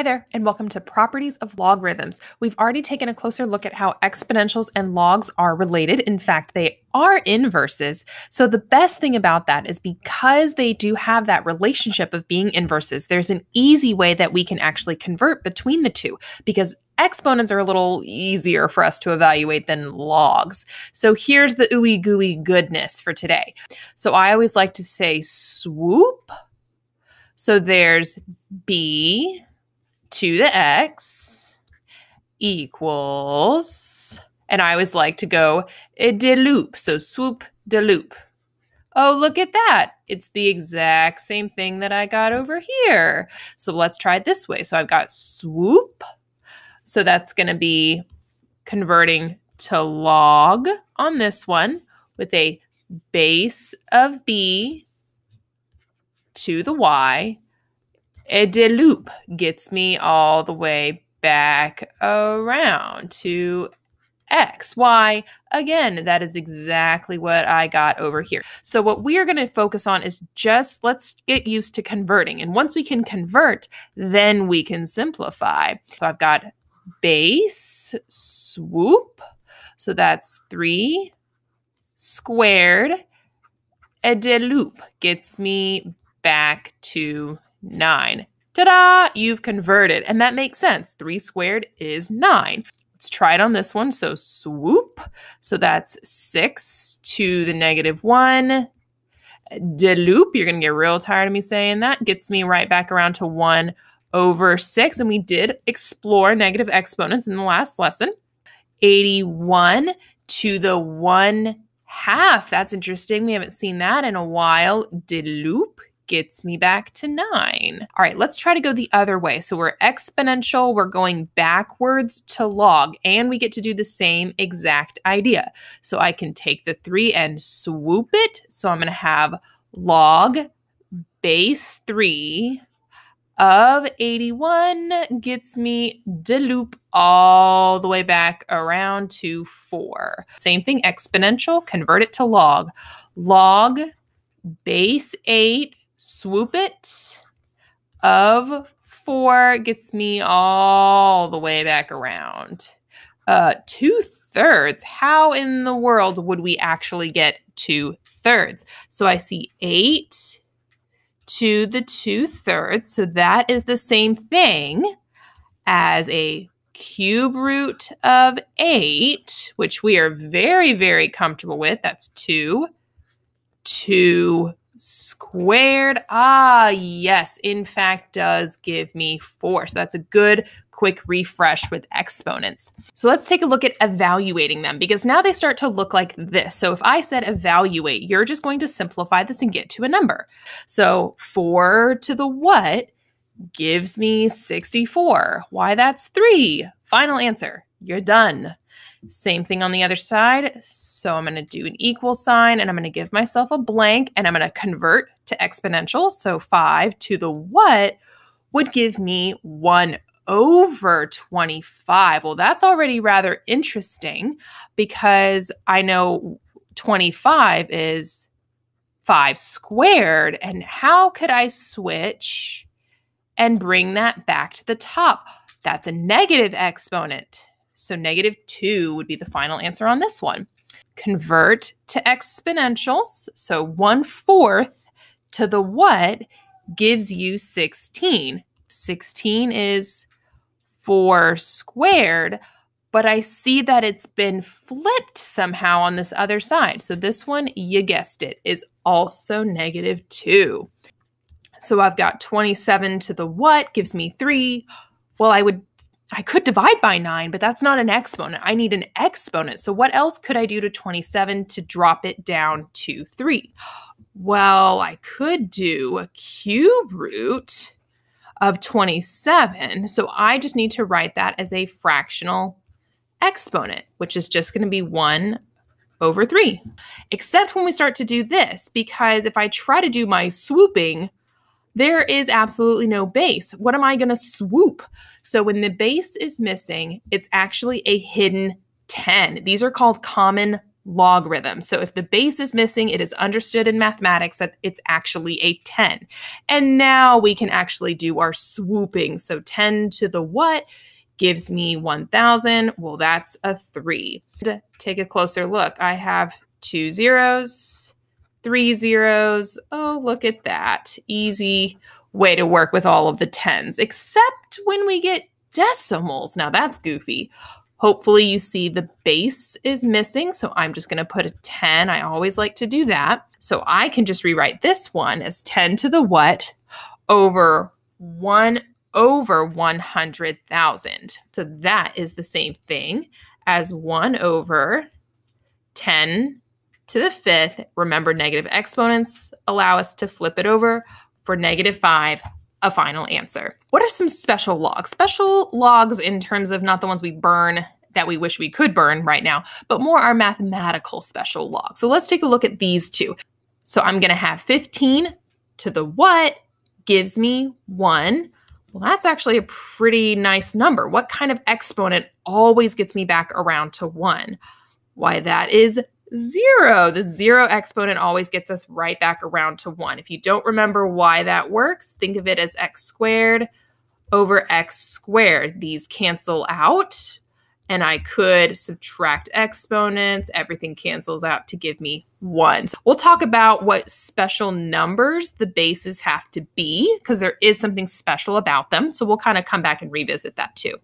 Hi there, and welcome to Properties of Logarithms. We've already taken a closer look at how exponentials and logs are related. In fact, they are inverses. So, the best thing about that is because they do have that relationship of being inverses, there's an easy way that we can actually convert between the two because exponents are a little easier for us to evaluate than logs. So, here's the ooey gooey goodness for today. So, I always like to say swoop. So, there's B to the x equals, and I always like to go eh, de loop, so swoop de loop. Oh, look at that. It's the exact same thing that I got over here. So let's try it this way. So I've got swoop. So that's going to be converting to log on this one with a base of b to the y a de loop gets me all the way back around to X, Y. Again, that is exactly what I got over here. So, what we are going to focus on is just let's get used to converting. And once we can convert, then we can simplify. So, I've got base swoop. So, that's three squared. A de loop gets me back to 9. Ta-da! You've converted. And that makes sense. 3 squared is 9. Let's try it on this one. So swoop. So that's 6 to the negative 1. De loop. You're going to get real tired of me saying that. Gets me right back around to 1 over 6. And we did explore negative exponents in the last lesson. 81 to the 1 half. That's interesting. We haven't seen that in a while. De loop gets me back to nine. All right, let's try to go the other way. So we're exponential, we're going backwards to log, and we get to do the same exact idea. So I can take the three and swoop it. So I'm going to have log base three of 81 gets me de loop all the way back around to 4. Same thing, exponential, convert it to log. Log base 8 Swoop It of four gets me all the way back around. Uh, two thirds. How in the world would we actually get two thirds? So I see eight to the two thirds. So that is the same thing as a cube root of eight, which we are very, very comfortable with. That's two, two squared. Ah, yes, in fact, does give me 4. So that's a good quick refresh with exponents. So let's take a look at evaluating them because now they start to look like this. So if I said evaluate, you're just going to simplify this and get to a number. So 4 to the what gives me 64. Why that's 3. Final answer. You're done. Same thing on the other side. So I'm going to do an equal sign and I'm going to give myself a blank and I'm going to convert to exponential. So 5 to the what would give me 1 over 25. Well, that's already rather interesting because I know 25 is 5 squared. And how could I switch and bring that back to the top? That's a negative exponent. So negative 2 would be the final answer on this one. Convert to exponentials. So one fourth to the what gives you 16. 16 is 4 squared, but I see that it's been flipped somehow on this other side. So this one, you guessed it, is also negative 2. So I've got 27 to the what gives me 3. Well, I would I could divide by 9, but that's not an exponent. I need an exponent. So what else could I do to 27 to drop it down to 3? Well, I could do a cube root of 27. So I just need to write that as a fractional exponent, which is just going to be 1 over 3. Except when we start to do this, because if I try to do my swooping there is absolutely no base. What am I going to swoop? So when the base is missing, it's actually a hidden 10. These are called common logarithms. So if the base is missing, it is understood in mathematics that it's actually a 10. And now we can actually do our swooping. So 10 to the what gives me 1000. Well, that's a 3. Take a closer look. I have two zeros three zeros. Oh, look at that. Easy way to work with all of the tens, except when we get decimals. Now that's goofy. Hopefully, you see the base is missing. So I'm just going to put a 10. I always like to do that. So I can just rewrite this one as 10 to the what over 1 over 100,000. So that is the same thing as 1 over 10 to the fifth, remember negative exponents allow us to flip it over for negative five, a final answer. What are some special logs? Special logs in terms of not the ones we burn that we wish we could burn right now, but more our mathematical special logs. So let's take a look at these two. So I'm going to have 15 to the what gives me 1. Well, that's actually a pretty nice number. What kind of exponent always gets me back around to 1? Why, that is zero. The zero exponent always gets us right back around to one. If you don't remember why that works, think of it as x squared over x squared. These cancel out, and I could subtract exponents. Everything cancels out to give me one. So we'll talk about what special numbers the bases have to be because there is something special about them. So we'll kind of come back and revisit that too.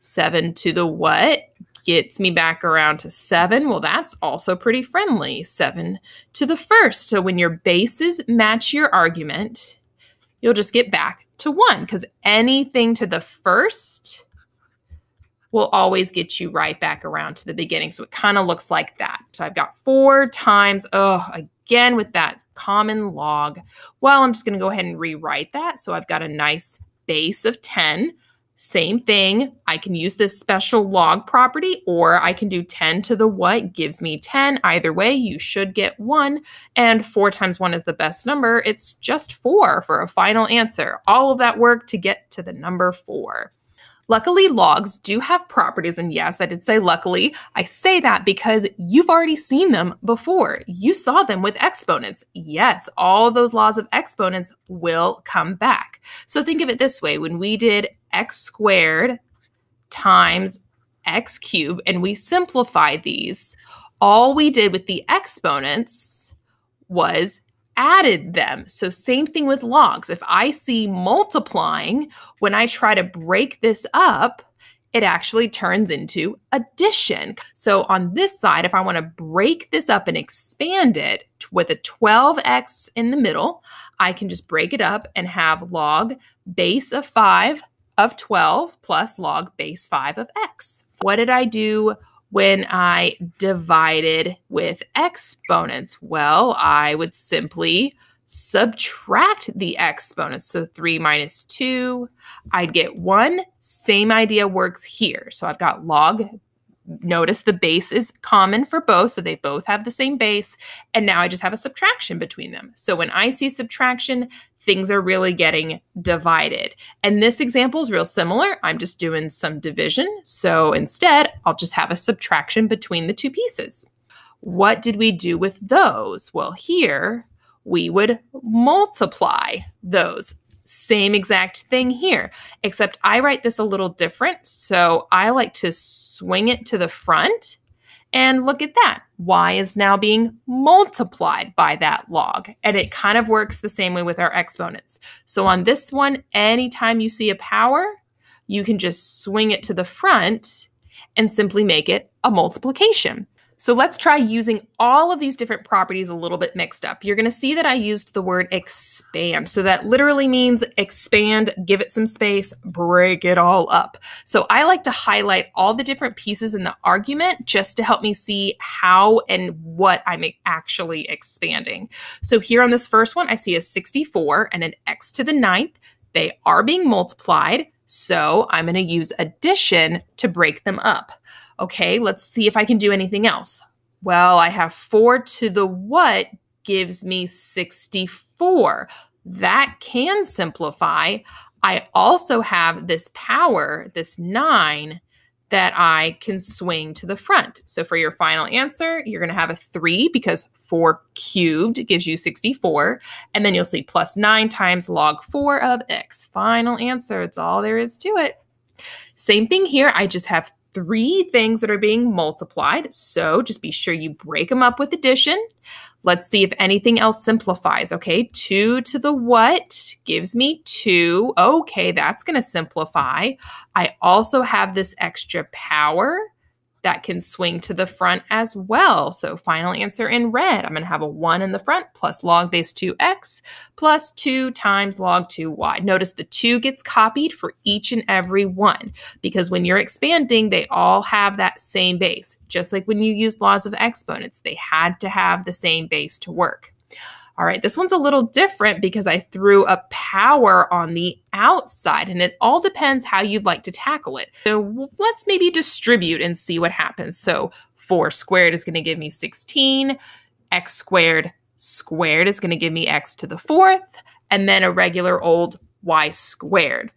7 to the what? gets me back around to seven. Well, that's also pretty friendly. Seven to the first. So when your bases match your argument, you'll just get back to one because anything to the first will always get you right back around to the beginning. So it kind of looks like that. So I've got four times, oh, again with that common log. Well, I'm just going to go ahead and rewrite that. So I've got a nice base of 10 same thing, I can use this special log property or I can do 10 to the what gives me 10. Either way, you should get one. And four times one is the best number. It's just four for a final answer. All of that work to get to the number four. Luckily, logs do have properties. And yes, I did say luckily. I say that because you've already seen them before. You saw them with exponents. Yes, all those laws of exponents will come back. So think of it this way when we did x squared times x cubed and we simplified these, all we did with the exponents was added them. So, same thing with logs. If I see multiplying, when I try to break this up, it actually turns into addition. So, on this side, if I want to break this up and expand it with a 12x in the middle, I can just break it up and have log base of 5 of 12 plus log base 5 of x. What did I do when I divided with exponents? Well, I would simply subtract the exponents. So 3 minus 2, I'd get 1. Same idea works here. So I've got log. Notice the base is common for both, so they both have the same base. And now I just have a subtraction between them. So when I see subtraction, things are really getting divided. And this example is real similar. I'm just doing some division. So instead, I'll just have a subtraction between the two pieces. What did we do with those? Well, here we would multiply those. Same exact thing here, except I write this a little different. So I like to swing it to the front and look at that. Y is now being multiplied by that log. And it kind of works the same way with our exponents. So on this one, anytime you see a power, you can just swing it to the front and simply make it a multiplication. So let's try using all of these different properties a little bit mixed up. You're going to see that I used the word expand. So that literally means expand, give it some space, break it all up. So I like to highlight all the different pieces in the argument just to help me see how and what I'm actually expanding. So here on this first one, I see a 64 and an x to the ninth. They are being multiplied. So I'm going to use addition to break them up. Okay, let's see if I can do anything else. Well, I have four to the what gives me 64. That can simplify. I also have this power, this nine, that I can swing to the front. So for your final answer, you're going to have a three because four cubed gives you 64. And then you'll see plus nine times log four of x. Final answer. It's all there is to it. Same thing here. I just have three things that are being multiplied. So just be sure you break them up with addition. Let's see if anything else simplifies. Okay, two to the what gives me two. Okay, that's going to simplify. I also have this extra power that can swing to the front as well. So final answer in red, I'm going to have a 1 in the front plus log base 2x plus 2 times log 2y. Notice the 2 gets copied for each and every one because when you're expanding, they all have that same base. Just like when you use laws of exponents, they had to have the same base to work. All right, this one's a little different because I threw a power on the outside, and it all depends how you'd like to tackle it. So let's maybe distribute and see what happens. So 4 squared is going to give me 16, x squared squared is going to give me x to the fourth, and then a regular old y squared.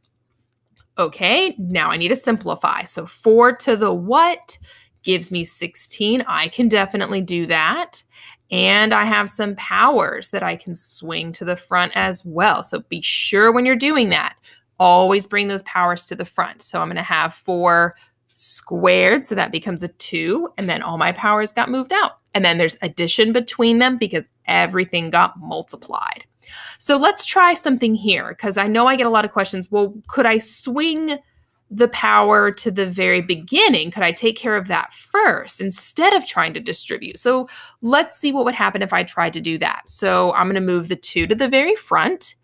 Okay, now I need to simplify. So 4 to the what gives me 16. I can definitely do that. And I have some powers that I can swing to the front as well. So be sure when you're doing that, always bring those powers to the front. So I'm going to have four squared. So that becomes a two. And then all my powers got moved out. And then there's addition between them because everything got multiplied. So let's try something here because I know I get a lot of questions. Well, could I swing? the power to the very beginning? Could I take care of that first instead of trying to distribute? So let's see what would happen if I tried to do that. So I'm going to move the two to the very front.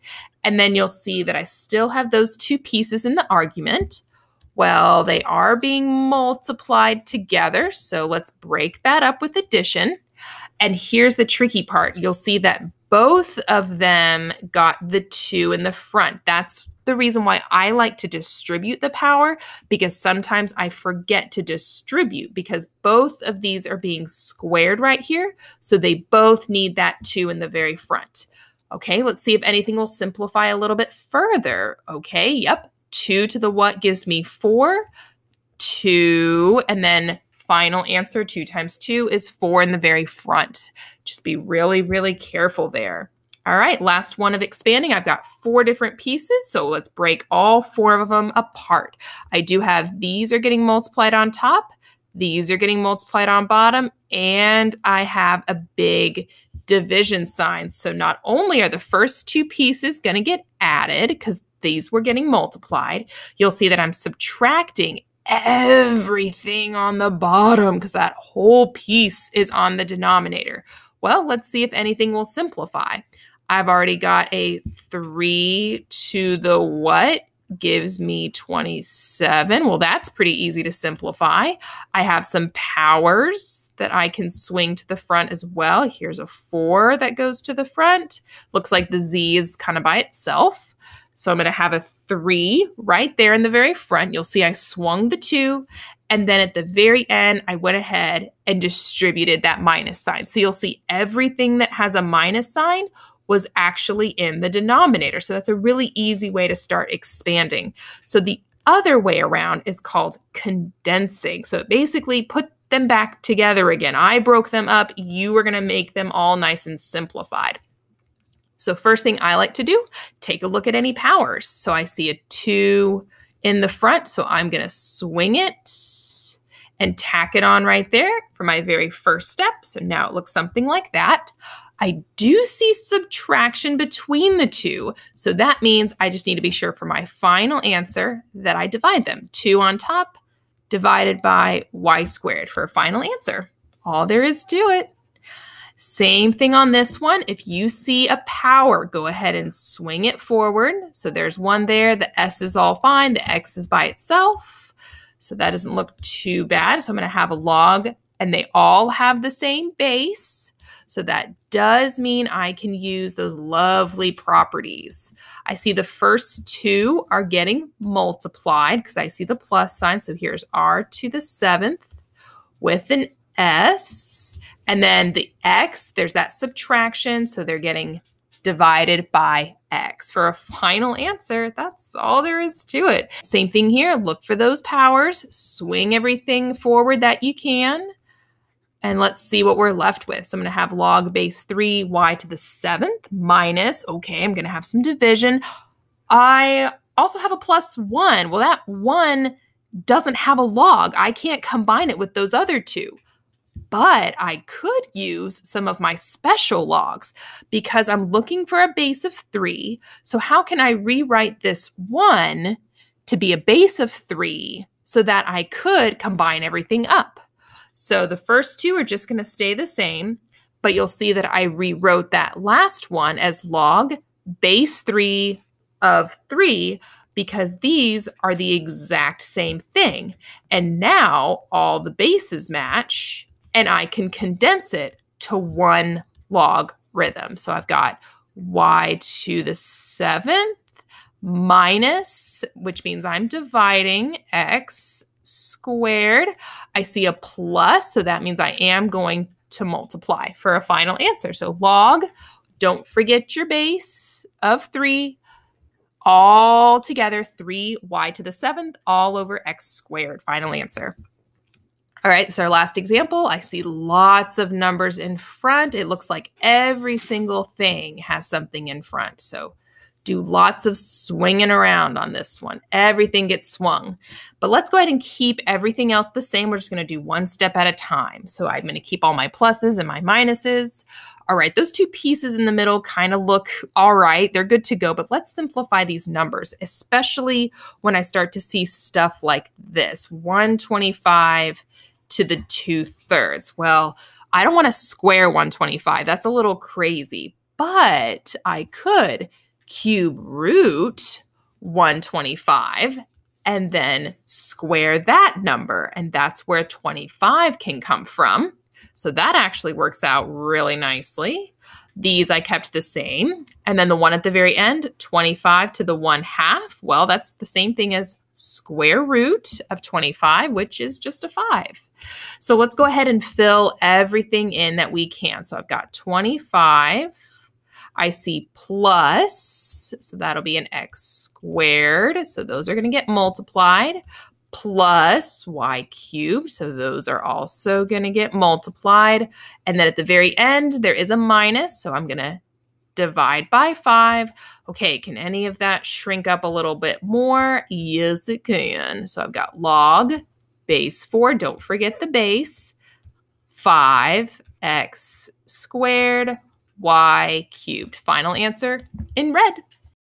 And then you'll see that I still have those two pieces in the argument. Well, they are being multiplied together. So let's break that up with addition. And here's the tricky part. You'll see that both of them got the two in the front. That's the reason why I like to distribute the power because sometimes I forget to distribute because both of these are being squared right here. So they both need that two in the very front. Okay, let's see if anything will simplify a little bit further. Okay, yep. Two to the what gives me four, two, and then final answer two times two is four in the very front. Just be really, really careful there. All right, last one of expanding. I've got four different pieces, so let's break all four of them apart. I do have these are getting multiplied on top, these are getting multiplied on bottom, and I have a big division sign. So not only are the first two pieces going to get added because these were getting multiplied, you'll see that I'm subtracting everything on the bottom because that whole piece is on the denominator. Well, let's see if anything will simplify. I've already got a three to the what gives me 27. Well, that's pretty easy to simplify. I have some powers that I can swing to the front as well. Here's a four that goes to the front. Looks like the Z is kind of by itself. So I'm going to have a three right there in the very front. You'll see I swung the two. And then at the very end, I went ahead and distributed that minus sign. So you'll see everything that has a minus sign was actually in the denominator. So that's a really easy way to start expanding. So the other way around is called condensing. So basically put them back together again. I broke them up. You are going to make them all nice and simplified. So, first thing I like to do, take a look at any powers. So, I see a two in the front. So, I'm going to swing it and tack it on right there for my very first step. So now it looks something like that. I do see subtraction between the two. So that means I just need to be sure for my final answer that I divide them. Two on top divided by y squared for a final answer. All there is to it. Same thing on this one. If you see a power, go ahead and swing it forward. So there's one there. The S is all fine. The X is by itself. So that doesn't look too bad. So I'm going to have a log and they all have the same base. So that does mean I can use those lovely properties. I see the first two are getting multiplied because I see the plus sign. So here's r to the seventh with an s. And then the x, there's that subtraction. So they're getting divided by X for a final answer. That's all there is to it. Same thing here. Look for those powers, swing everything forward that you can, and let's see what we're left with. So I'm going to have log base 3 y to the seventh minus, okay, I'm going to have some division. I also have a plus 1. Well, that 1 doesn't have a log. I can't combine it with those other two but I could use some of my special logs because I'm looking for a base of three. So, how can I rewrite this one to be a base of three so that I could combine everything up? So, the first two are just going to stay the same, but you'll see that I rewrote that last one as log base three of three because these are the exact same thing. And now all the bases match and I can condense it to one log rhythm. So I've got y to the seventh minus, which means I'm dividing x squared. I see a plus, so that means I am going to multiply for a final answer. So log, don't forget your base of 3, all together 3y to the 7th all over x squared. Final answer. All right, so our last example, I see lots of numbers in front. It looks like every single thing has something in front. So do lots of swinging around on this one. Everything gets swung. But let's go ahead and keep everything else the same. We're just going to do one step at a time. So I'm going to keep all my pluses and my minuses all right, those two pieces in the middle kind of look all right. They're good to go, but let's simplify these numbers, especially when I start to see stuff like this 125 to the two thirds. Well, I don't want to square 125. That's a little crazy, but I could cube root 125 and then square that number. And that's where 25 can come from. So that actually works out really nicely. These I kept the same. And then the one at the very end, 25 to the 1 half. Well, that's the same thing as square root of 25, which is just a 5. So let's go ahead and fill everything in that we can. So I've got 25. I see plus, so that'll be an x squared. So those are going to get multiplied plus y cubed. So those are also going to get multiplied. And then at the very end, there is a minus. So I'm going to divide by 5. Okay, can any of that shrink up a little bit more? Yes, it can. So I've got log base 4. Don't forget the base. 5x squared y cubed. Final answer in red.